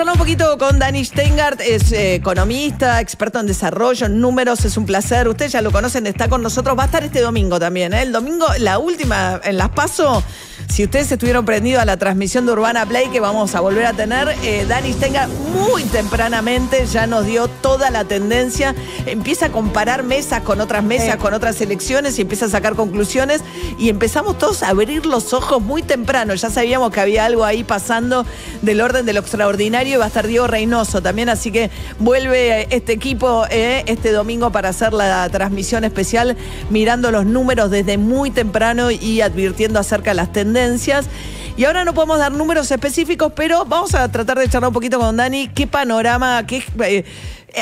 a un poquito con Dani Steingart, es eh, economista, experto en desarrollo, en números, es un placer. Ustedes ya lo conocen, está con nosotros, va a estar este domingo también. ¿eh? El domingo, la última en Las Paso, si ustedes estuvieron prendidos a la transmisión de Urbana Play que vamos a volver a tener, eh, Dani Stenga muy tempranamente ya nos dio toda la tendencia, empieza a comparar mesas con otras mesas, con otras elecciones y empieza a sacar conclusiones y empezamos todos a abrir los ojos muy temprano. Ya sabíamos que había algo ahí pasando del orden de lo extraordinario y va a estar Diego Reynoso también, así que vuelve eh, este equipo eh, este domingo para hacer la transmisión especial mirando los números desde muy temprano y advirtiendo acerca de las tendencias y ahora no podemos dar números específicos, pero vamos a tratar de charlar un poquito con Dani. ¿Qué panorama, qué, eh,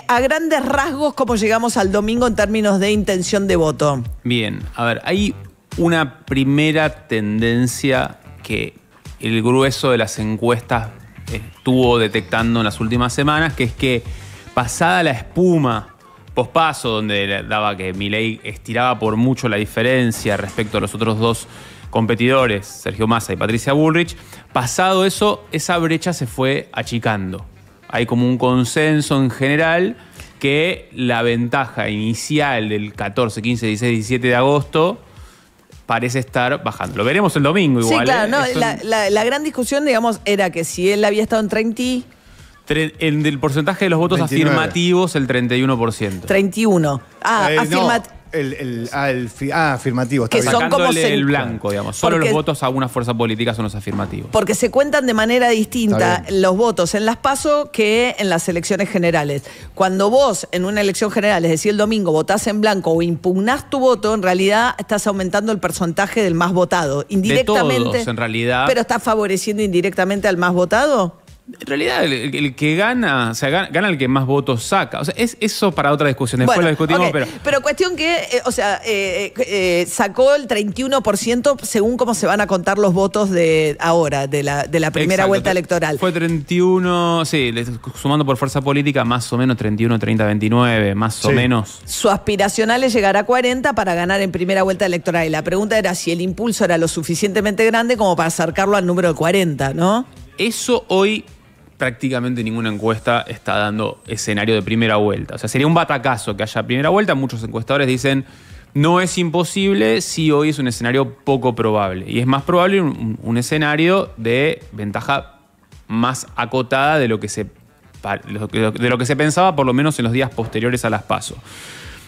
a grandes rasgos, cómo llegamos al domingo en términos de intención de voto? Bien, a ver, hay una primera tendencia que el grueso de las encuestas estuvo detectando en las últimas semanas, que es que pasada la espuma pospaso, donde daba que Milei estiraba por mucho la diferencia respecto a los otros dos competidores, Sergio Massa y Patricia Bullrich, pasado eso, esa brecha se fue achicando. Hay como un consenso en general que la ventaja inicial del 14, 15, 16, 17 de agosto parece estar bajando. Lo veremos el domingo igual. Sí, claro, ¿eh? la, gran discusión, digamos, era que si él había estado en 30... En el porcentaje de los votos afirmativos, el 31%. 31. Ah, eh, afirmativo. El, ah, ah afirmativo. Que son como el, blanco, digamos. Solo los votos a una fuerza política son los afirmativos. Porque se cuentan de manera distinta los votos en las PASO que en las elecciones generales. Cuando vos en una elección general, es decir, el domingo, votás en blanco o impugnás tu voto, en realidad estás aumentando el porcentaje del más votado. Indirectamente. en realidad. Pero estás favoreciendo indirectamente al más votado. En realidad, el, que gana, o sea, gana, el que más votos saca. O sea, es eso para otra discusión. Después lo discutimos, pero. Pero cuestión que, eh, o sea, eh, eh, sacó el 31% según cómo se van a contar los votos de ahora, de la, primera vuelta electoral. Fue 31, sí, sumando por fuerza política, más o menos 31, 30, 29, más o menos. Su aspiracional es llegar a 40 para ganar en primera vuelta electoral. Y la pregunta era si el impulso era lo suficientemente grande como para acercarlo al número 40, ¿no? Eso hoy prácticamente ninguna encuesta está dando escenario de primera vuelta. O sea, sería un batacazo que haya primera vuelta. Muchos encuestadores dicen, no es imposible si hoy es un escenario poco probable. Y es más probable un, escenario de ventaja más acotada de lo que se de lo que se pensaba, por lo menos en los días posteriores a las pasos.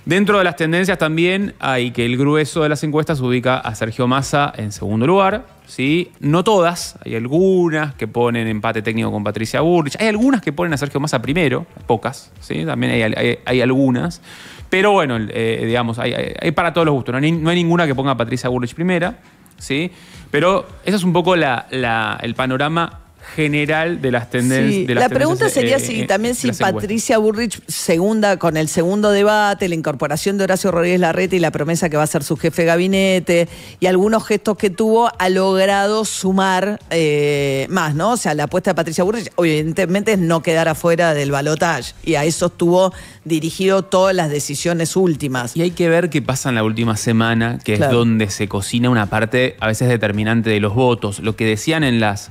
Dentro de las tendencias también hay que el grueso de las encuestas ubica a Sergio Massa en segundo lugar. ¿sí? No todas, hay algunas que ponen empate técnico con Patricia Burrich, hay algunas que ponen a Sergio Massa primero, pocas, ¿sí? también hay, algunas. Pero bueno, eh, digamos, hay, para todos los gustos. No hay, ninguna que ponga a Patricia Burrich primera. ¿sí? Pero ese es un poco el panorama general de las tendencias. la pregunta sería si eh, también si Patricia Burrich, segunda, con el segundo debate, la incorporación de Horacio Rodríguez Larreta y la promesa que va a ser su jefe de gabinete y algunos gestos que tuvo, ha logrado sumar eh, más, ¿no? O sea, la apuesta de Patricia Burrich, evidentemente, es no quedar afuera del balotage, y a eso estuvo dirigido todas las decisiones últimas. Y hay que ver qué pasa en la última semana, que es donde se cocina una parte a veces determinante de los votos. Lo que decían en las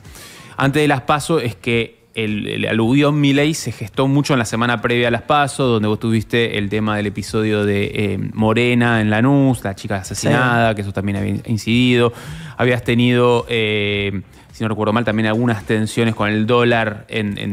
antes de las PASO es que el, el aluvión Milei se gestó mucho en la semana previa a las PASO, donde vos tuviste el tema del episodio de eh, Morena en Lanús, la chica asesinada, que eso también había incidido. Habías tenido eh, si no recuerdo mal, también algunas tensiones con el dólar en,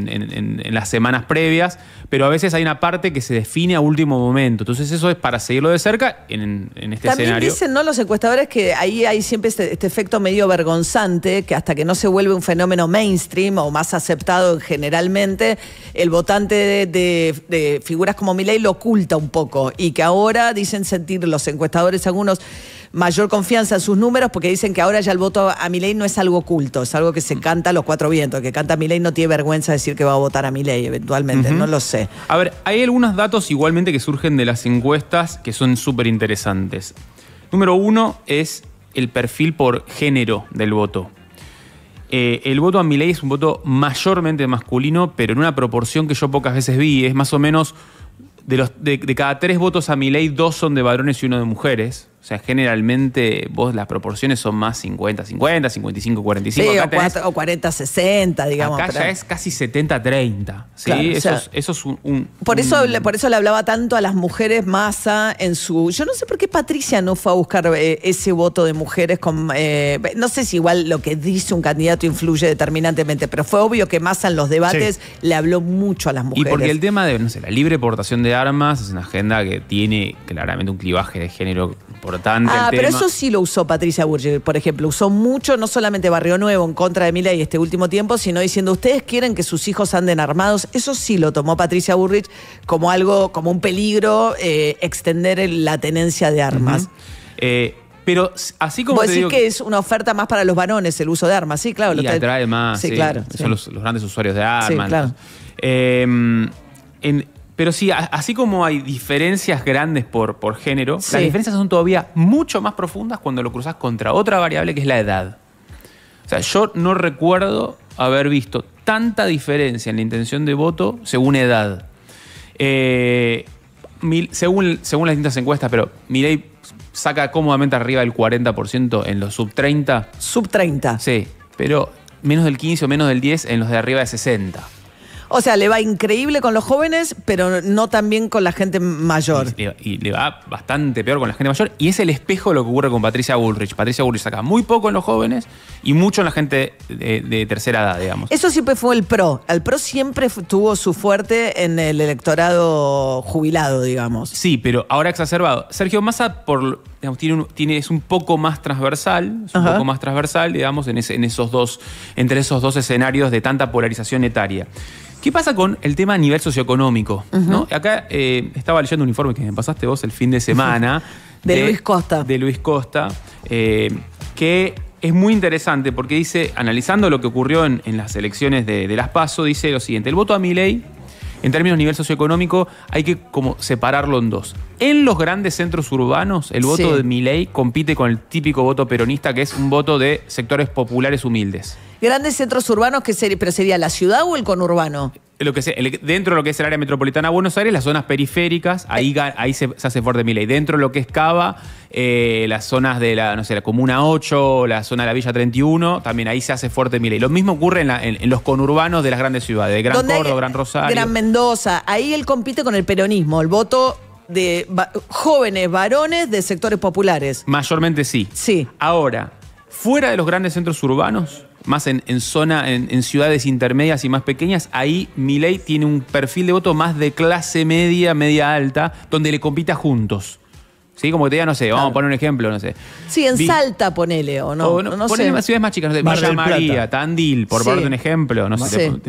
las semanas previas, pero a veces hay una parte que se define a último momento. Entonces eso es para seguirlo de cerca en, este también escenario. dicen ¿no? los encuestadores que ahí hay siempre este, este, efecto medio vergonzante, que hasta que no se vuelve un fenómeno mainstream o más aceptado generalmente, el votante de, figuras como Milei lo oculta un poco y que ahora dicen sentir los encuestadores algunos mayor confianza en sus números porque dicen que ahora ya el voto a Milei no es algo oculto, es algo que se mm. canta a los cuatro vientos. que canta Milei no tiene vergüenza de decir que va a votar a Milei eventualmente, no lo sé. A ver, hay algunos datos igualmente que surgen de las encuestas que son súper interesantes. Número uno es el perfil por género del voto. Eh, el voto a Milei es un voto mayormente masculino, pero en una proporción que yo pocas veces vi. Es más o menos de, los, de, cada tres votos a Milei, dos son de varones y uno de mujeres. O sea, generalmente vos las proporciones son más 50, 50, 55, 45. Sí, o, 40, 60, digamos. Acá ya es casi 70, 30. ¿sí? eso, es, un. por, eso, por eso le hablaba tanto a las mujeres Massa en su. Yo no sé por qué Patricia no fue a buscar eh, ese voto de mujeres con. Eh, no sé si igual lo que dice un candidato influye determinantemente, pero fue obvio que Massa en los debates le habló mucho a las mujeres. Y porque el tema de, no sé, la libre portación de armas es una agenda que tiene claramente un clivaje de género Ah, pero eso sí lo usó Patricia Burger, por ejemplo. Usó mucho, no solamente Barrio Nuevo en contra de y este último tiempo, sino diciendo, ustedes quieren que sus hijos anden armados. Eso sí lo tomó Patricia Burrich como algo, como un peligro eh, extender la tenencia de armas. Eh, pero así como. Vos decís que, es una oferta más para los varones el uso de armas, sí, claro. Y atrae más. Sí, claro. Son Los, grandes usuarios de armas. Sí, claro. Em, en, pero sí, así como hay diferencias grandes por, por género, las diferencias son todavía mucho más profundas cuando lo cruzas contra otra variable que es la edad. O sea, yo no recuerdo haber visto tanta diferencia en la intención de voto según edad. Eh, según, según las distintas encuestas, pero Mirei saca cómodamente arriba del 40% en los sub 30. Sub 30. Sí, pero menos del 15 o menos del 10 en los de arriba de 60. O sea, le va increíble con los jóvenes, pero no tan bien con la gente mayor. Y, le va bastante peor con la gente mayor. Y es el espejo de lo que ocurre con Patricia Bullrich. Patricia Bullrich saca muy poco en los jóvenes y mucho en la gente de, de tercera edad, digamos. Eso siempre fue el PRO. El PRO siempre tuvo su fuerte en el electorado jubilado, digamos. Sí, pero ahora exacerbado. Sergio Massa, por tiene, es un poco más transversal, más transversal, digamos, en, esos entre esos dos escenarios de tanta polarización etaria. ¿Qué pasa con el tema a nivel socioeconómico? Acá eh, estaba leyendo un informe que me pasaste vos el fin de semana. de, Luis Costa. De Luis Costa, eh, que es muy interesante porque dice, analizando lo que ocurrió en, las elecciones de, de las PASO, dice lo siguiente, el voto a mi ley en términos de nivel socioeconómico, hay que como separarlo en dos. En los grandes centros urbanos, el voto de Milei compite con el típico voto peronista, que es un voto de sectores populares humildes. Grandes centros urbanos, que pero sería la ciudad o el conurbano? que dentro de lo que es el área metropolitana de Buenos Aires, las zonas periféricas, ahí, se, hace fuerte Miley. Dentro de lo que es Cava, eh, las zonas de la, no sé, la Comuna 8, la zona de la Villa 31, también ahí se hace fuerte Miley. Lo mismo ocurre en, los conurbanos de las grandes ciudades, de Gran Córdoba, Gran Rosario. Gran Mendoza, ahí él compite con el peronismo, el voto de jóvenes varones de sectores populares. Mayormente sí. Sí. Ahora, fuera de los grandes centros urbanos, más en, zona, en, ciudades intermedias y más pequeñas, ahí Milei tiene un perfil de voto más de clase media, media alta, donde le compita juntos. Sí, como que te diga, no sé, vamos a poner un ejemplo, no sé. Sí, en Salta ponele, o no. no, ciudades más chicas, no sé, Mar María, Tandil, por Sí. un ejemplo, no sé. Mar del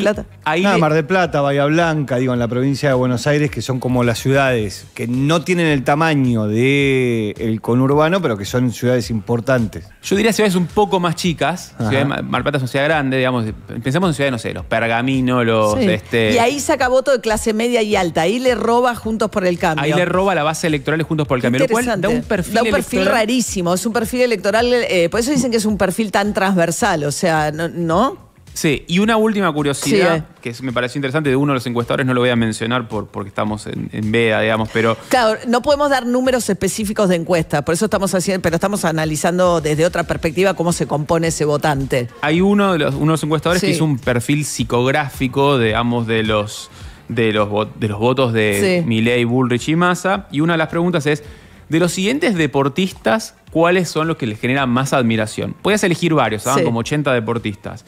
Plata. de- Mar Plata, Bahía Blanca, digo, en la provincia de Buenos Aires, que son como las ciudades que no tienen el tamaño del el conurbano, pero que son ciudades importantes. Yo diría ciudades un poco más chicas. Mar Plata es una ciudad grande, digamos. pensamos en ciudades, no sé, los Pergamino, los. Este, Y ahí saca voto de clase media y alta. Ahí le roba Juntos por el Cambio. ahí le roba la base electoral Juntos por el Cambio, lo cual da un perfil. rarísimo, es un perfil electoral, eh, por eso dicen que es un perfil tan transversal, o sea, ¿no? Sí, y una última curiosidad eh. que me pareció interesante de uno de los encuestadores, no lo voy a mencionar porque estamos en, en digamos, pero. Claro, no podemos dar números específicos de encuesta, por eso estamos haciendo, pero estamos analizando desde otra perspectiva cómo se compone ese votante. Hay uno de los, uno encuestadores que hizo un perfil psicográfico, digamos, de los de los, de los votos de sí. Milei, Bullrich y Massa. Y una de las preguntas es, de los siguientes deportistas, ¿cuáles son los que les generan más admiración? Puedes elegir varios, ¿ah? ¿saben? Como 80 deportistas.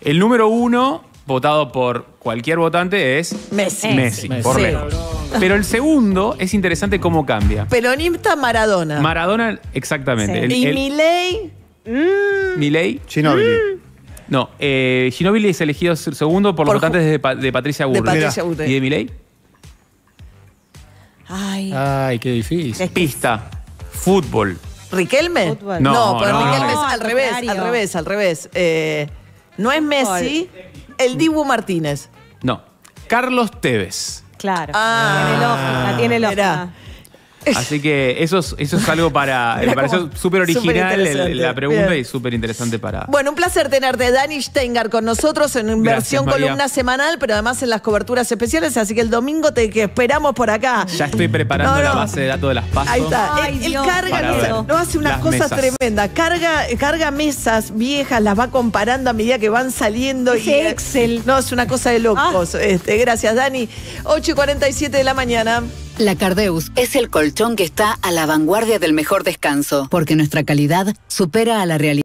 El número uno, votado por cualquier votante, es Messi. Messi, Pero el segundo es interesante cómo cambia. Peronista Maradona. Maradona, exactamente. y el, Milei. Mm, no, eh, Ginóbili es elegido segundo por, los votantes de, Patricia Guterres. Patricia ¿Y de Milei? Ay. Ay, qué difícil. Pista, fútbol. ¿Riquelme? No, pero Riquelme es al revés, al revés, al revés. Eh, no es Messi, el Dibu Martínez. No, Carlos Tevez. Claro. Ah. Tiene lógica, tiene el Así que eso es, eso es algo para. me pareció súper original la pregunta y súper interesante para. Bueno, un placer tenerte, Dani Steingar, con nosotros en versión columna semanal, pero además en las coberturas especiales. Así que el domingo te esperamos por acá. Ya estoy preparando la base de datos de las Ahí está. carga, no hace unas cosas tremendas. Carga, carga mesas viejas, las va comparando a medida que van saliendo. Excel. No, es una cosa de locos. Ah. Este, gracias, Dani. 8 y 47 de la mañana la Cardeus es el colchón que está a la vanguardia del mejor descanso, porque nuestra calidad supera a la realidad.